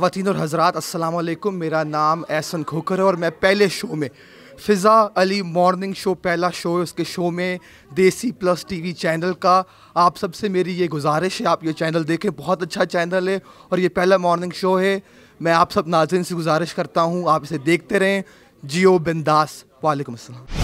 खातिन और हज़रात असलकुम मेरा नाम एहसन खोकर है और मैं पहले शो में फ़िज़ा अली मॉर्निंग शो पहला शो है उसके शो में देसी प्लस टीवी चैनल का आप सबसे मेरी ये गुजारिश है आप ये चैनल देखें बहुत अच्छा चैनल है और ये पहला मॉर्निंग शो है मैं आप सब नाजरन से गुजारिश करता हूँ आप इसे देखते रहें जियो बिंदास वालेकुम असलम